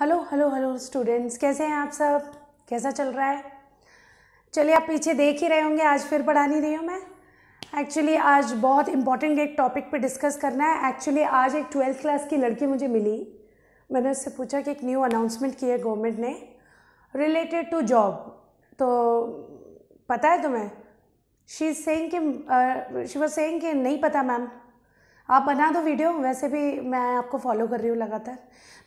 hello hello hello students कैसे हैं आप सब कैसा चल रहा है चलिए आप पीछे देख ही रहे होंगे आज फिर पढ़ा नहीं रही हूँ मैं एक्चुअली आज बहुत इंपॉर्टेंट एक टॉपिक पे डिस्कस करना है एक्चुअली आज एक ट्वेल्थ क्लास की लड़की मुझे मिली मैंने उससे पूछा कि एक न्यू अनाउंसमेंट की है गवर्नमेंट ने रिलेटेड टू जॉब तो पता है तुम्हें शी इज़ सेंग शिव शी वॉज नहीं पता मैम आप बना दो वीडियो वैसे भी मैं आपको फॉलो कर रही हूँ लगातार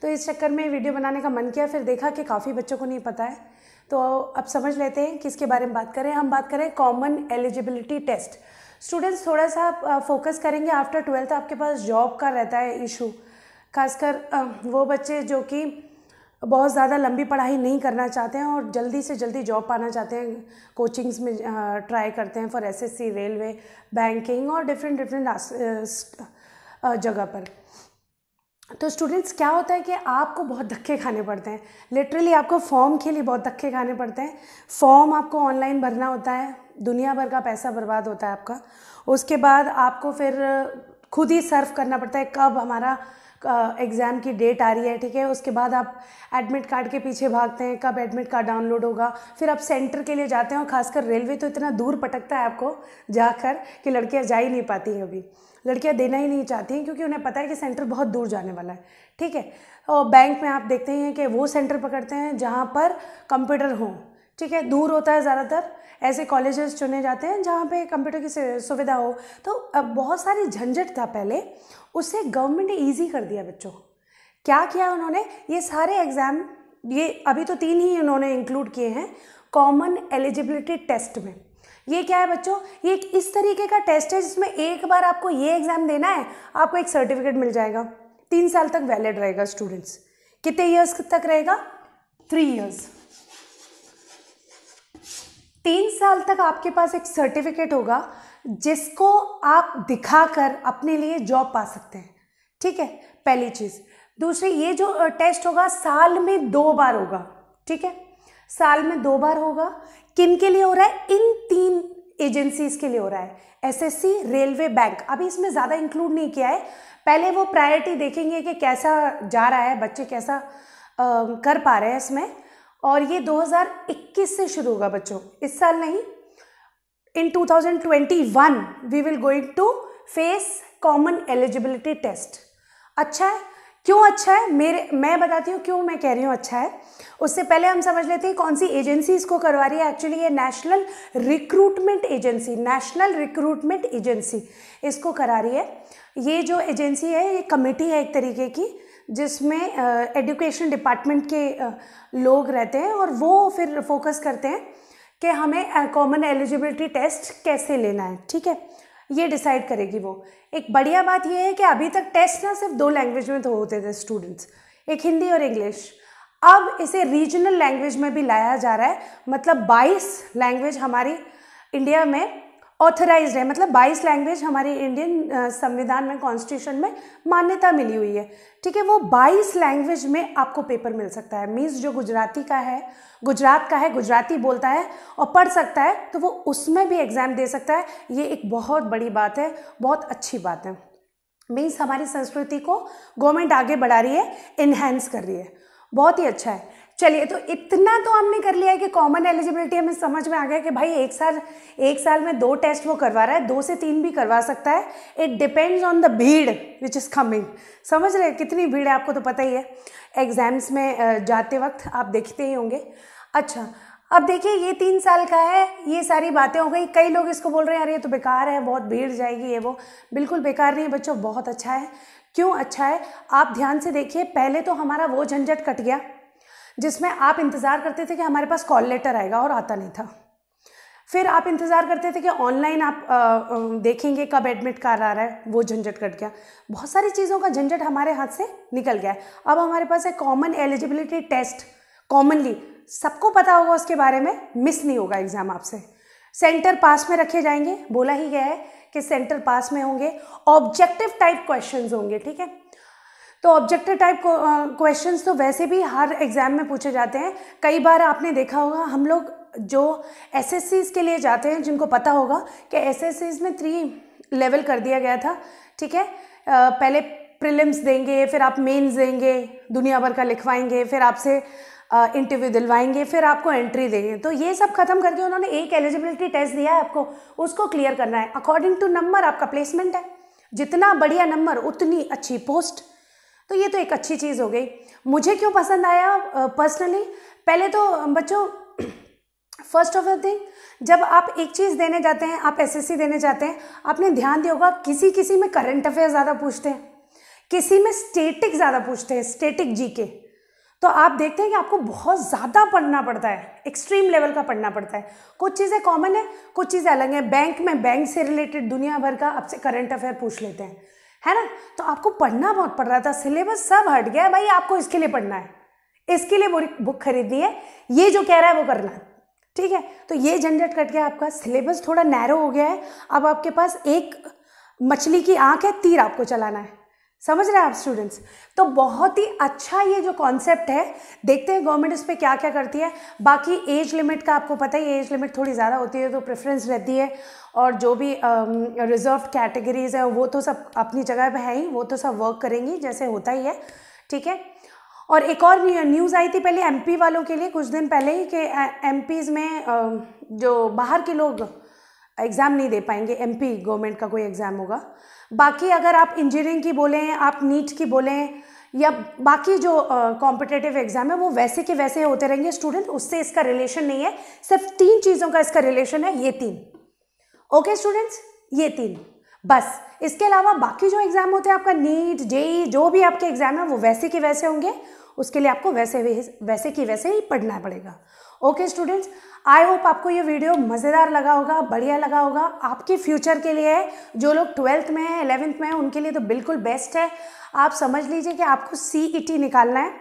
तो इस चक्कर में वीडियो बनाने का मन किया फिर देखा कि काफ़ी बच्चों को नहीं पता है तो अब समझ लेते हैं किसके बारे में बात करें हम बात करें कॉमन एलिजिबिलिटी टेस्ट स्टूडेंट्स थोड़ा सा फोकस करेंगे आफ्टर ट्वेल्थ आपके पास जॉब का रहता है इशू खासकर वो बच्चे जो कि बहुत ज़्यादा लंबी पढ़ाई नहीं करना चाहते हैं और जल्दी से जल्दी जॉब पाना चाहते हैं कोचिंग्स में ट्राई करते हैं फॉर एसएससी रेलवे बैंकिंग और डिफरेंट डिफरेंट जगह पर तो स्टूडेंट्स क्या होता है कि आपको बहुत धक्के खाने पड़ते हैं लिटरली आपको फॉर्म के लिए बहुत धक्के खाने पड़ते हैं फॉर्म आपको ऑनलाइन भरना होता है दुनिया भर का पैसा बर्बाद होता है आपका उसके बाद आपको फिर खुद ही सर्व करना पड़ता है कब हमारा एग्ज़ाम की डेट आ रही है ठीक है उसके बाद आप एडमिट कार्ड के पीछे भागते हैं कब एडमिट कार्ड डाउनलोड होगा फिर आप सेंटर के लिए जाते हैं और ख़ासकर रेलवे तो इतना दूर पटकता है आपको जाकर कि लड़कियाँ जा ही नहीं पाती हैं अभी लड़कियाँ देना ही नहीं चाहती हैं क्योंकि उन्हें पता है कि सेंटर बहुत दूर जाने वाला है ठीक है और बैंक में आप देखते हैं कि वो सेंटर पकड़ते हैं जहाँ पर कंप्यूटर हों ठीक है दूर होता है ज़्यादातर ऐसे कॉलेजेस चुने जाते हैं जहाँ पे कंप्यूटर की सुविधा हो तो अब बहुत सारी झंझट था पहले उससे गवर्नमेंट ने ईजी कर दिया बच्चों को क्या किया उन्होंने ये सारे एग्ज़ाम ये अभी तो तीन ही उन्होंने इंक्लूड किए हैं कॉमन एलिजिबिलिटी टेस्ट में ये क्या है बच्चों ये एक इस तरीके का टेस्ट है जिसमें एक बार आपको ये एग्ज़ाम देना है आपको एक सर्टिफिकेट मिल जाएगा तीन साल तक वैलिड रहेगा स्टूडेंट्स कितने ईयर्स तक रहेगा थ्री ईयर्स तीन साल तक आपके पास एक सर्टिफिकेट होगा जिसको आप दिखाकर अपने लिए जॉब पा सकते हैं ठीक है पहली चीज़ दूसरी ये जो टेस्ट होगा साल में दो बार होगा ठीक है साल में दो बार होगा किन के लिए हो रहा है इन तीन एजेंसीज़ के लिए हो रहा है एसएससी रेलवे बैंक अभी इसमें ज़्यादा इंक्लूड नहीं किया है पहले वो प्रायोरिटी देखेंगे कि कैसा जा रहा है बच्चे कैसा आ, कर पा रहे हैं इसमें और ये 2021 से शुरू होगा बच्चों इस साल नहीं in 2021 we will going to face common eligibility test अच्छा है क्यों अच्छा है मेरे मैं बताती हूँ क्यों मैं कह रही हूँ अच्छा है उससे पहले हम समझ लेते हैं कौन सी एजेंसी इसको करवा रही है एक्चुअली ये national recruitment agency national recruitment agency इसको करा रही है ये जो एजेंसी है ये कमेटी है एक तरीके की जिसमें एजुकेशन डिपार्टमेंट के लोग रहते हैं और वो फिर फोकस करते हैं कि हमें कॉमन एलिजिबिलिटी टेस्ट कैसे लेना है ठीक है ये डिसाइड करेगी वो एक बढ़िया बात यह है कि अभी तक टेस्ट ना सिर्फ दो लैंग्वेज में तो होते थे स्टूडेंट्स एक हिंदी और इंग्लिश अब इसे रीजनल लैंग्वेज में भी लाया जा रहा है मतलब 22 लैंग्वेज हमारी इंडिया में ऑथराइज है मतलब 22 लैंग्वेज हमारे इंडियन संविधान में कॉन्स्टिट्यूशन में मान्यता मिली हुई है ठीक है वो 22 लैंग्वेज में आपको पेपर मिल सकता है मीन्स जो गुजराती का है गुजरात का है गुजराती बोलता है और पढ़ सकता है तो वो उसमें भी एग्ज़ाम दे सकता है ये एक बहुत बड़ी बात है बहुत अच्छी बात है मीन्स हमारी संस्कृति को गवर्नमेंट आगे बढ़ा रही है इन्हेंस कर रही है बहुत ही अच्छा है चलिए तो इतना तो हमने कर लिया है कि कॉमन एलिजिबिलिटी हमें समझ में आ गया कि भाई एक साल एक साल में दो टेस्ट वो करवा रहा है दो से तीन भी करवा सकता है इट डिपेंड्स ऑन द भीड़ विच इज़ कमिंग समझ रहे हैं कितनी भीड़ है आपको तो पता ही है एग्ज़ाम्स में जाते वक्त आप देखते ही होंगे अच्छा अब देखिए ये तीन साल का है ये सारी बातें हो गई कई लोग इसको बोल रहे हैं अरे ये तो बेकार है बहुत भीड़ जाएगी ये वो बिल्कुल बेकार नहीं है बच्चों बहुत अच्छा है क्यों अच्छा है आप ध्यान से देखिए पहले तो हमारा वो झंझट कट गया जिसमें आप इंतज़ार करते थे कि हमारे पास कॉल लेटर आएगा और आता नहीं था फिर आप इंतज़ार करते थे कि ऑनलाइन आप आ, देखेंगे कब एडमिट कार्ड आ रहा है वो झंझट कट गया बहुत सारी चीज़ों का झंझट हमारे हाथ से निकल गया है अब हमारे पास है कॉमन एलिजिबिलिटी टेस्ट कॉमनली सबको पता होगा उसके बारे में मिस नहीं होगा एग्ज़ाम आपसे सेंटर पास में रखे जाएंगे बोला ही गया है कि सेंटर पास में होंगे ऑब्जेक्टिव टाइप क्वेश्चन होंगे ठीक है तो ऑब्जेक्टिव टाइप क्वेश्चंस तो वैसे भी हर एग्ज़ाम में पूछे जाते हैं कई बार आपने देखा होगा हम लोग जो एस के लिए जाते हैं जिनको पता होगा कि एस में थ्री लेवल कर दिया गया था ठीक है पहले प्रिलिम्स देंगे फिर आप मेंस देंगे दुनिया भर का लिखवाएंगे फिर आपसे इंटरव्यू दिलवाएंगे फिर आपको एंट्री देंगे तो ये सब खत्म करके उन्होंने एक एलिजिबिलिटी टेस्ट दिया है आपको उसको क्लियर करना है अकॉर्डिंग टू नंबर आपका प्लेसमेंट है जितना बढ़िया नंबर उतनी अच्छी पोस्ट तो ये तो एक अच्छी चीज़ हो गई मुझे क्यों पसंद आया पर्सनली पहले तो बच्चों फर्स्ट ऑफ द थिंग जब आप एक चीज़ देने जाते हैं आप एसएससी देने जाते हैं आपने ध्यान दिया होगा किसी किसी में करंट अफेयर ज़्यादा पूछते हैं किसी में स्टेटिक ज़्यादा पूछते हैं स्टेटिक जी के तो आप देखते हैं कि आपको बहुत ज़्यादा पढ़ना पड़ता है एक्सट्रीम लेवल का पढ़ना पड़ता है कुछ चीज़ें कॉमन है कुछ चीज़ें अलग हैं बैंक में बैंक से रिलेटेड दुनिया भर का आपसे करंट अफेयर पूछ लेते हैं है ना तो आपको पढ़ना बहुत पड़ रहा था सिलेबस सब हट गया भाई आपको इसके लिए पढ़ना है इसके लिए बुक खरीदनी है ये जो कह रहा है वो करना है ठीक है तो ये झंझट कट गया आपका सिलेबस थोड़ा नैरो हो गया है अब आपके पास एक मछली की आंख है तीर आपको चलाना है समझ रहे हैं आप स्टूडेंट्स तो बहुत ही अच्छा ये जो कॉन्सेप्ट है देखते हैं गवर्नमेंट इस पर क्या क्या करती है बाकी एज लिमिट का आपको पता ही एज लिमिट थोड़ी ज़्यादा होती है तो प्रेफरेंस रहती है और जो भी रिजर्व um, कैटेगरीज हैं वो तो सब अपनी जगह पे है ही वो तो सब वर्क करेंगी जैसे होता ही है ठीक है और एक और न्यूज़ आई थी पहले एम वालों के लिए कुछ दिन पहले ही कि एम में जो बाहर के लोग एग्ज़ाम नहीं दे पाएंगे एमपी गवर्नमेंट का कोई एग्ज़ाम होगा बाकी अगर आप इंजीनियरिंग की बोलें आप नीट की बोलें या बाकी जो कॉम्पिटेटिव uh, एग्ज़ाम है वो वैसे के वैसे होते रहेंगे स्टूडेंट उससे इसका रिलेशन नहीं है सिर्फ तीन चीज़ों का इसका रिलेशन है ये तीन ओके स्टूडेंट्स ये तीन बस इसके अलावा बाकी जो एग्ज़ाम होते हैं आपका नीट जेई e, जो भी आपके एग्ज़ाम है वो वैसे के वैसे होंगे उसके लिए आपको वैसे वैसे की वैसे ही पढ़ना पड़ेगा ओके स्टूडेंट्स आई होप आपको ये वीडियो मज़ेदार लगा होगा बढ़िया लगा होगा आपके फ्यूचर के लिए है जो लोग ट्वेल्थ में हैं एलेवेंथ में हैं उनके लिए तो बिल्कुल बेस्ट है आप समझ लीजिए कि आपको सी e निकालना है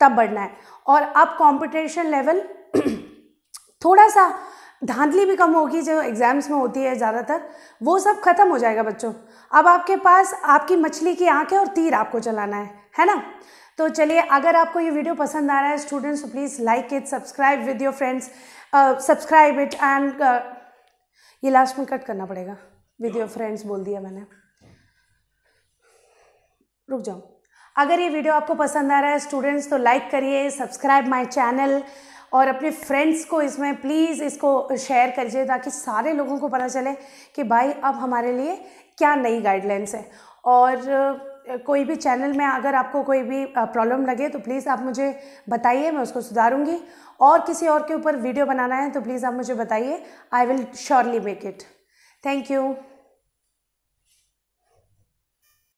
तब बढ़ना है और अब कॉम्पिटिशन लेवल थोड़ा सा धांधली भी कम होगी जो एग्ज़ाम्स में होती है ज़्यादातर वो सब ख़त्म हो जाएगा बच्चों अब आपके पास आपकी मछली की आँखें और तीर आपको चलाना है है ना तो चलिए अगर आपको ये वीडियो पसंद आ रहा है students please like it subscribe with your friends subscribe it and ये लास्ट में कट करना पड़ेगा विद योर फ्रेंड्स बोल दिया मैंने रुक जाओ अगर ये वीडियो आपको पसंद आ रहा है स्टूडेंट्स तो लाइक करिए सब्सक्राइब माय चैनल और अपने फ्रेंड्स को इसमें प्लीज़ इसको शेयर करिए ताकि सारे लोगों को पता चले कि भाई अब हमारे लिए क्या नई गाइडलाइंस है और कोई भी चैनल में अगर आपको कोई भी प्रॉब्लम लगे तो प्लीज़ आप मुझे बताइए मैं उसको सुधारूंगी और किसी और के ऊपर वीडियो बनाना है तो प्लीज़ आप मुझे बताइए I will surely make it thank you